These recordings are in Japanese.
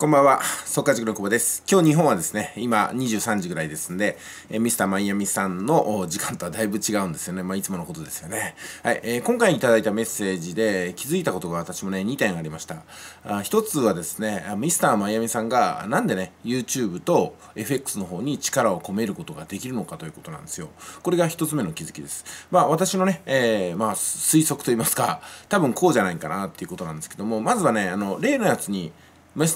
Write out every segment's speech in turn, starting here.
こんばんは、速稼塾の久保です。今日日本はですね、今23時ぐらいですんで、えミスターマイアミさんの時間とはだいぶ違うんですよね。まあ、いつものことですよね。はい、えー、今回いただいたメッセージで気づいたことが私もね、2点ありました。あ1つはですね、ミスターマイアミさんがなんでね、YouTube と FX の方に力を込めることができるのかということなんですよ。これが1つ目の気づきです。まあ、私のね、えー、まあ、推測といいますか、多分こうじゃないかなっていうことなんですけども、まずはね、あの、例のやつに、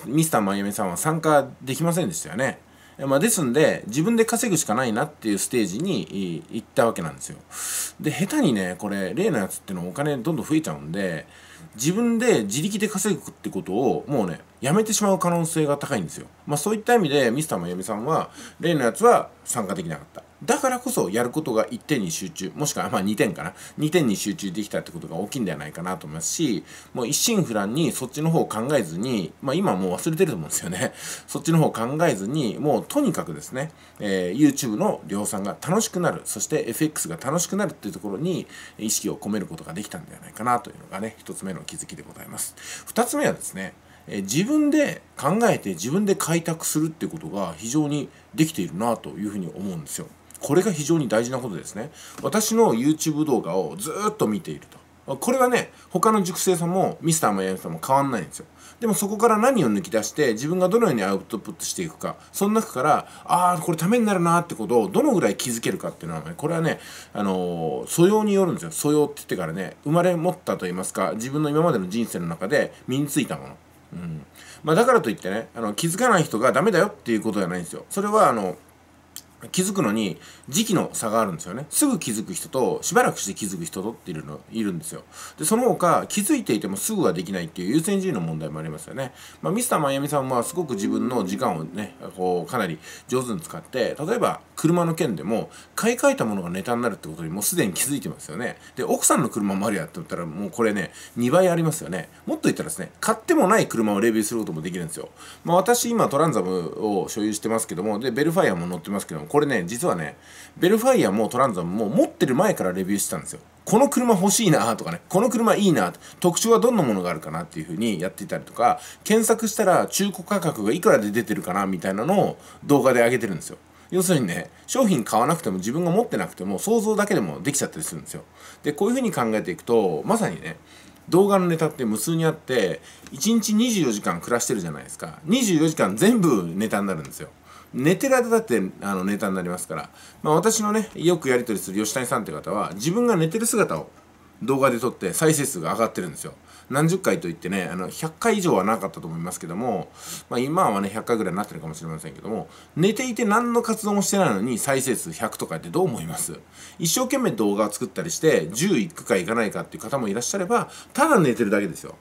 ミスターまゆみさんは参加できませんでしたよね。まあ、ですんで、自分で稼ぐしかないなっていうステージに行ったわけなんですよ。で、下手にね、これ、例のやつってのお金どんどん増えちゃうんで、自分で自力で稼ぐってことを、もうね、辞めてしまう可能性が高いんですよ。まあそういった意味でミスターマヨミさんは例のやつは参加できなかった。だからこそやることが1点に集中、もしくはまあ2点かな。2点に集中できたってことが大きいんではないかなと思いますし、もう一心不乱にそっちの方を考えずに、まあ今もう忘れてると思うんですよね。そっちの方を考えずに、もうとにかくですね、えー、YouTube の量産が楽しくなる、そして FX が楽しくなるっていうところに意識を込めることができたんではないかなというのがね、1つ目の気づきでございます。2つ目はですね、え自分で考えて自分で開拓するっていうことが非常にできているなというふうに思うんですよ。これが非常に大事なことですね。私の YouTube 動画をずっと見ていると。これがね、他の塾生さんもミスターもやミさんも変わんないんですよ。でもそこから何を抜き出して自分がどのようにアウトプットしていくか、その中から、ああ、これためになるなってことをどのぐらい気づけるかっていうのはね、これはね、あのー、素養によるんですよ。素養って言ってからね、生まれ持ったと言いますか、自分の今までの人生の中で身についたもの。うんまあ、だからといってねあの気づかない人がダメだよっていうことじゃないんですよそれはあの気づくのに時期の差があるんですよねすぐ気づく人としばらくして気づく人とっているのいるんですよでその他気づいていてもすぐはできないっていう優先順位の問題もありますよね、まあ、ミスターマイアミさんはすごく自分の時間をねこうかなり上手に使って例えば車の件でも買い替えたものがネタになるってことにもうすでに気づいてますよねで奥さんの車もあるやって言ったらもうこれね2倍ありますよねもっと言ったらですね買ってもない車をレビューすることもできるんですよ、まあ、私今トランザムを所有してますけどもでベルファイアも乗ってますけどもこれね、実はね、ベルファイアもトランザムも持ってる前からレビューしてたんですよ。この車欲しいなとかね、この車いいな特徴はどんなものがあるかなっていう風にやっていたりとか、検索したら中古価格がいくらで出てるかなみたいなのを動画で上げてるんですよ。要するにね、商品買わなくても自分が持ってなくても想像だけでもできちゃったりするんですよ。で、こういう風に考えていくと、まさにね、動画のネタって無数にあって、1日24時間暮らしてるじゃないですか。24時間全部ネタになるんですよ。寝てる間だってあのネタになりますから、まあ、私のねよくやり取りする吉谷さんって方は自分が寝てる姿を動画で撮って再生数が上がってるんですよ何十回といってねあの100回以上はなかったと思いますけども、まあ、今はね100回ぐらいになってるかもしれませんけども寝ていて何の活動もしてないのに再生数100とかってどう思います一生懸命動画を作ったりして10いくかいかないかっていう方もいらっしゃればただ寝てるだけですよ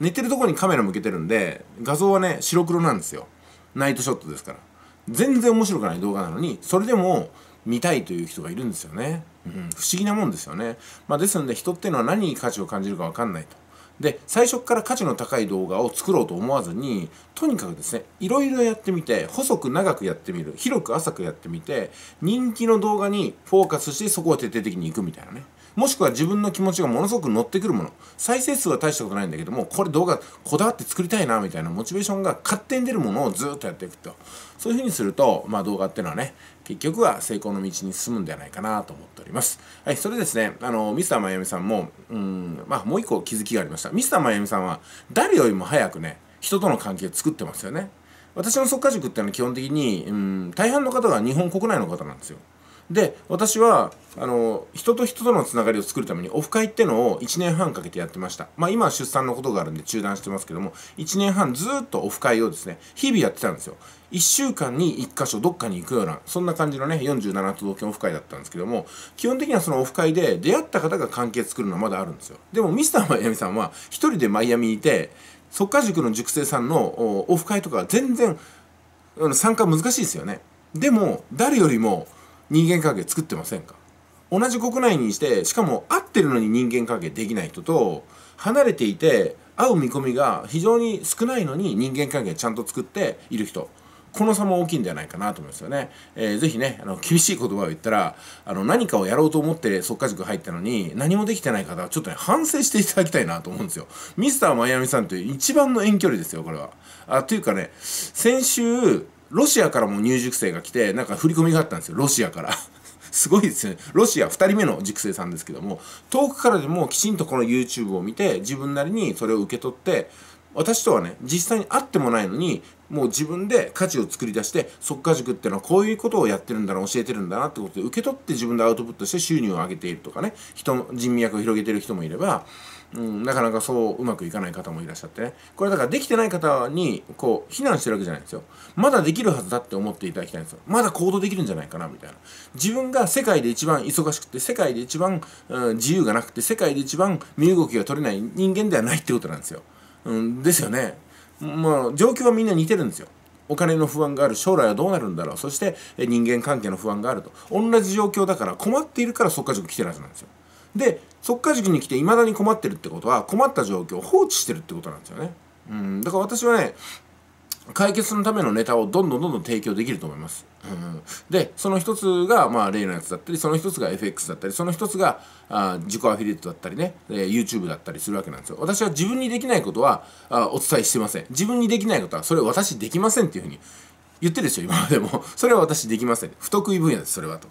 寝てるとこにカメラ向けてるんで画像はね白黒なんですよナイトショットですから全然面白くない動画なのにそれでも見たいという人がいるんですよね、うん、不思議なもんですよね、まあ、ですので人っていうのは何に価値を感じるか分かんないとで最初から価値の高い動画を作ろうと思わずにとにかくですねいろいろやってみて細く長くやってみる広く浅くやってみて人気の動画にフォーカスしてそこを徹底的にいくみたいなねもしくは自分の気持ちがものすごく乗ってくるもの再生数は大したことないんだけどもこれ動画こだわって作りたいなみたいなモチベーションが勝手に出るものをずっとやっていくとそういうふうにすると、まあ、動画っていうのはね結局は成功の道に進むんではないかなと思っております。はい、それですね、あの、ミスターマヤミさんも、うん、まあ、もう一個気づきがありました。ミスターマヤミさんは、誰よりも早くね、人との関係を作ってますよね。私の即化塾っていうのは基本的に、うん、大半の方が日本国内の方なんですよ。で私はあの人と人とのつながりを作るためにオフ会ってのを1年半かけてやってました、まあ、今は出産のことがあるんで中断してますけども1年半ずっとオフ会をですね日々やってたんですよ1週間に1箇所どっかに行くようなそんな感じのね47都道府県オフ会だったんですけども基本的にはそのオフ会で出会った方が関係作るのはまだあるんですよでもミスターマイアミさんは1人でマイアミにいてっか、塾の塾生さんのオフ会とか全然参加難しいですよねでも誰よりも人間関係作ってませんか同じ国内にしてしかも会ってるのに人間関係できない人と離れていて会う見込みが非常に少ないのに人間関係ちゃんと作っている人この差も大きいんじゃないかなと思いますよね。えー、ぜひね、あの、厳しい言葉を言ったら、あの、何かをやろうと思って即果塾入ったのに、何もできてない方は、ちょっとね、反省していただきたいなと思うんですよ。ミスターマイアミさんという一番の遠距離ですよ、これは。あ、というかね、先週、ロシアからも入塾生が来て、なんか振り込みがあったんですよ、ロシアから。すごいですね。ロシア2人目の塾生さんですけども、遠くからでもきちんとこの YouTube を見て、自分なりにそれを受け取って、私とはね実際に会ってもないのにもう自分で価値を作り出して即価塾っていうのはこういうことをやってるんだな教えてるんだなってことで受け取って自分でアウトプットして収入を上げているとかね人の人脈を広げてる人もいれば、うん、なかなかそううまくいかない方もいらっしゃってねこれだからできてない方にこう非難してるわけじゃないんですよまだできるはずだって思っていただきたいんですよまだ行動できるんじゃないかなみたいな自分が世界で一番忙しくて世界で一番、うん、自由がなくて世界で一番身動きが取れない人間ではないってことなんですようん、ですよね。まあ、状況はみんな似てるんですよ。お金の不安がある将来はどうなるんだろうそして人間関係の不安があると同じ状況だから困っているから即家塾来てるはずなんですよで即家塾に来ていまだに困ってるってことは困った状況を放置してるってことなんですよねうんだから私はね解決のためのネタをどんどんどんどん提供できると思います。うん、で、その一つが、まあ、例のやつだったり、その一つが FX だったり、その一つが、あ自己アフィリエイトだったりね、えー、YouTube だったりするわけなんですよ。私は自分にできないことはあお伝えしてません。自分にできないことは、それ私できませんっていうふうに言ってるでしょ、今までも。それは私できません。不得意分野です、それは。と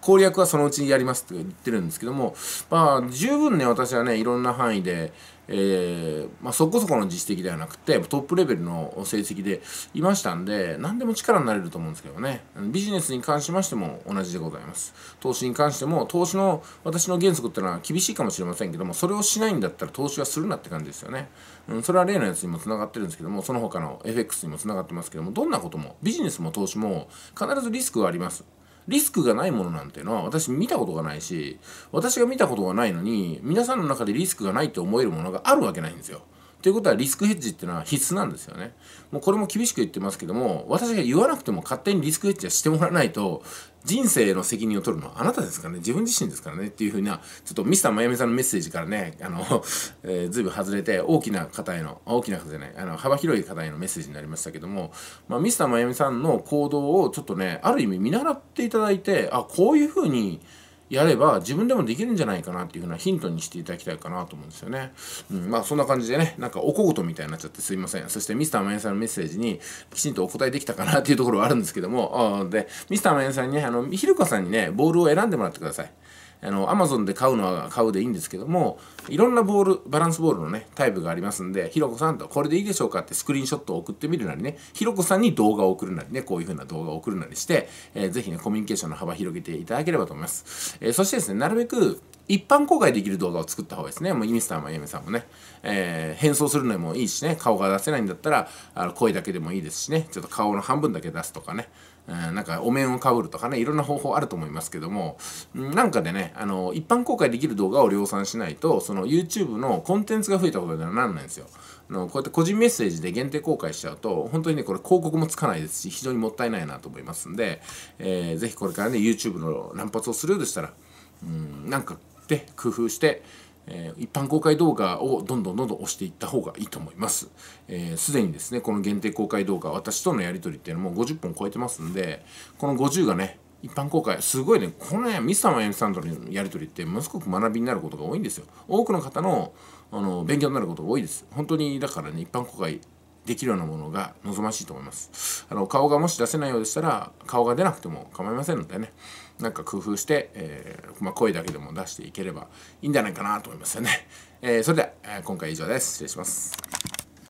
攻略はそのうちにやりますって言ってるんですけども、まあ、十分ね、私はね、いろんな範囲で、えー、まあ、そこそこの実績ではなくてトップレベルの成績でいましたんで何でも力になれると思うんですけどねビジネスに関しましても同じでございます投資に関しても投資の私の原則っていうのは厳しいかもしれませんけどもそれをしないんだったら投資はするなって感じですよね、うん、それは例のやつにもつながってるんですけどもその他の FX にもつながってますけどもどんなこともビジネスも投資も必ずリスクはありますリスクがないものなんていうのは私見たことがないし私が見たことがないのに皆さんの中でリスクがないって思えるものがあるわけないんですよ。ということはリスクヘッジっていうのは必須なんですよね。もうこれも厳しく言ってますけども、私が言わなくても勝手にリスクヘッジはしてもらわないと、人生の責任を取るのはあなたですからね、自分自身ですからねっていうふうな、ちょっとミスターまやみさんのメッセージからね、あの、えずいぶん外れて、大きな方への、大きな方じゃない、あの、幅広い方へのメッセージになりましたけども、まあ、ミスターまやみさんの行動をちょっとね、ある意味見習っていただいて、あ、こういうふうに、やれば自分でもできるんじゃないかなっていうふうなヒントにしていただきたいかなと思うんですよね。うん、まあそんな感じでね、なんかお小言みたいになっちゃってすいません。そしてミスターマヤさんのメッセージにきちんとお答えできたかなっていうところはあるんですけども、あで、ミスターマヤさんにね、あの、ひるかさんにね、ボールを選んでもらってください。あの、アマゾンで買うのは買うでいいんですけども、いろんなボール、バランスボールのね、タイプがありますんで、ひろこさんと、これでいいでしょうかってスクリーンショットを送ってみるなりね、ひろこさんに動画を送るなりね、こういう風な動画を送るなりして、えー、ぜひね、コミュニケーションの幅広げていただければと思います。えー、そしてですね、なるべく、一般公開できる動画を作った方がいいですね、もうイミスさんもエイさんもね、えー、変装するのもいいしね、顔が出せないんだったら、あの声だけでもいいですしね、ちょっと顔の半分だけ出すとかね、うん、なんかお面をかぶるとかね、いろんな方法あると思いますけども、なんかでね、あの、一般公開できる動画を量産しないと、その YouTube のコンテンツが増えたことにはならないんですよ。あのこうやって個人メッセージで限定公開しちゃうと、本当にね、これ広告もつかないですし、非常にもったいないなと思いますんで、えー、ぜひこれからね、YouTube の乱発をするようでしたら、うん、なんかで工夫して、えー、一般公開動画をどんどんどんどん押していった方がいいと思います。す、えー、で、にですね、この限定公開動画、私とのやり取りっていうのも50本超えてますんで、この50がね、一般公開、すごいね、このね、ミスターマイミさんとのやり取りって、ものすごく学びになることが多いんですよ。多くの方のあの勉強になることが多いです。本当に、だからね、一般公開できるようなものが望ましいと思います。あの顔がもし出せないようでしたら顔が出なくても構いませんのでねなんか工夫して、えー、まあ、声だけでも出していければいいんじゃないかなと思いますよね。えー、それでは、え今回以上です。失礼します。